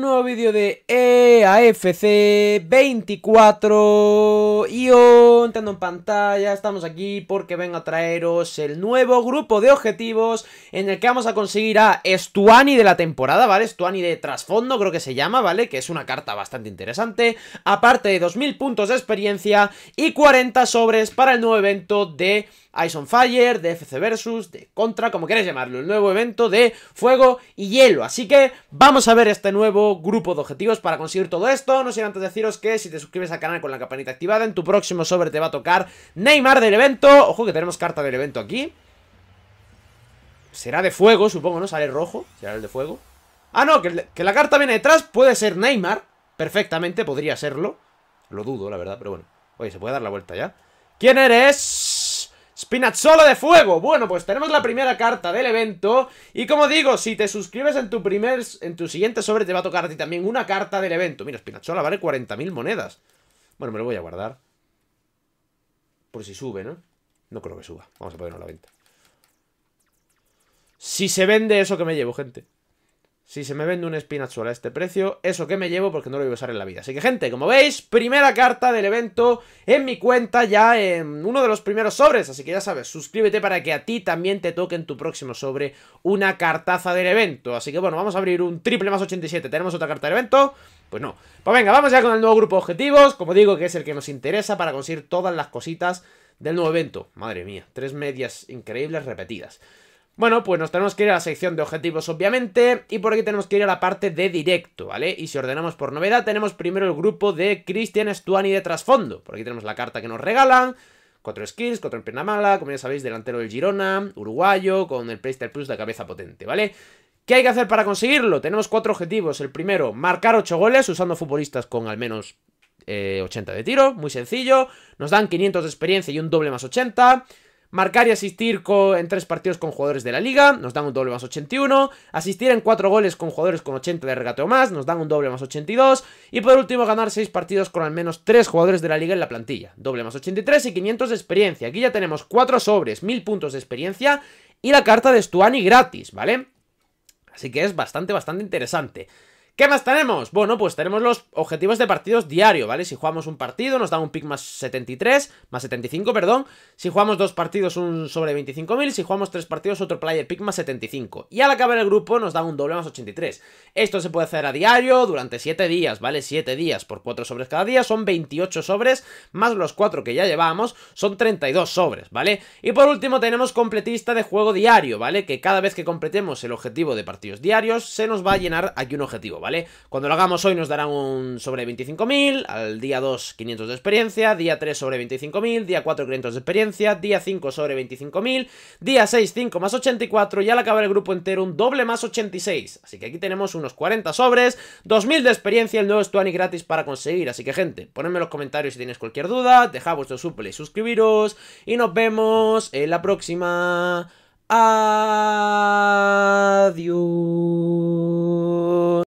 nuevo vídeo de EAFC 24 y entrando en pantalla, estamos aquí porque vengo a traeros el nuevo grupo de objetivos en el que vamos a conseguir a Stuani de la temporada, ¿vale? Stuani de trasfondo creo que se llama, ¿vale? Que es una carta bastante interesante, aparte de 2000 puntos de experiencia y 40 sobres para el nuevo evento de Ice on Fire, de FC Versus, de Contra, como queréis llamarlo, el nuevo evento de Fuego y Hielo, así que vamos a ver este nuevo grupo de objetivos para conseguir todo esto. No sé antes deciros que si te suscribes al canal con la campanita activada, en tu próximo sobre te va a tocar Neymar del evento. Ojo que tenemos carta del evento aquí. Será de fuego, supongo, ¿no? Sale rojo. Será el de fuego. Ah, no, que, que la carta viene detrás. Puede ser Neymar. Perfectamente, podría serlo. Lo dudo, la verdad, pero bueno. Oye, se puede dar la vuelta ya. ¿Quién eres? Spinazzola de fuego. Bueno, pues tenemos la primera carta del evento. Y como digo, si te suscribes en tu primer, en tu siguiente sobre, te va a tocar a ti también una carta del evento. Mira, Spinazzola vale 40.000 monedas. Bueno, me lo voy a guardar. Por si sube, ¿no? No creo que suba. Vamos a ponerlo a la venta. Si se vende eso que me llevo, gente. Si se me vende un espinachuela a este precio, eso que me llevo porque no lo voy a usar en la vida. Así que gente, como veis, primera carta del evento en mi cuenta ya en uno de los primeros sobres. Así que ya sabes, suscríbete para que a ti también te toque en tu próximo sobre una cartaza del evento. Así que bueno, vamos a abrir un triple más 87. ¿Tenemos otra carta del evento? Pues no. Pues venga, vamos ya con el nuevo grupo de objetivos. Como digo, que es el que nos interesa para conseguir todas las cositas del nuevo evento. Madre mía, tres medias increíbles repetidas. Bueno, pues nos tenemos que ir a la sección de objetivos, obviamente, y por aquí tenemos que ir a la parte de directo, ¿vale? Y si ordenamos por novedad, tenemos primero el grupo de Christian Stuani de trasfondo. Por aquí tenemos la carta que nos regalan, cuatro skills, cuatro en pierna mala, como ya sabéis, delantero del Girona, uruguayo, con el Playstyle Plus de cabeza potente, ¿vale? ¿Qué hay que hacer para conseguirlo? Tenemos cuatro objetivos. El primero, marcar ocho goles usando futbolistas con al menos 80 eh, de tiro, muy sencillo. Nos dan 500 de experiencia y un doble más 80. Marcar y asistir en tres partidos con jugadores de la liga, nos dan un doble más 81. Asistir en cuatro goles con jugadores con 80 de regateo más, nos dan un doble más 82. Y por último, ganar seis partidos con al menos tres jugadores de la liga en la plantilla, doble más 83 y 500 de experiencia. Aquí ya tenemos cuatro sobres, 1000 puntos de experiencia y la carta de Stuani gratis, ¿vale? Así que es bastante, bastante interesante. ¿Qué más tenemos? Bueno, pues tenemos los objetivos de partidos diario, ¿vale? Si jugamos un partido nos da un pick más 73, más 75, perdón. Si jugamos dos partidos un sobre 25.000, si jugamos tres partidos otro player pick más 75. Y al acabar el grupo nos da un doble más 83. Esto se puede hacer a diario durante 7 días, ¿vale? 7 días por 4 sobres cada día son 28 sobres, más los 4 que ya llevábamos son 32 sobres, ¿vale? Y por último tenemos completista de juego diario, ¿vale? Que cada vez que completemos el objetivo de partidos diarios se nos va a llenar aquí un objetivo, ¿vale? ¿vale? Cuando lo hagamos hoy nos darán un sobre 25.000, al día 2 500 de experiencia, día 3 sobre 25.000, día 4 500 de experiencia, día 5 sobre 25.000, día 6 5 más 84 y al acabar el grupo entero un doble más 86. Así que aquí tenemos unos 40 sobres, 2.000 de experiencia, el nuevo Stuani gratis para conseguir. Así que gente, ponedme en los comentarios si tienes cualquier duda, dejad vuestro suple y suscribiros y nos vemos en la próxima. Adiós.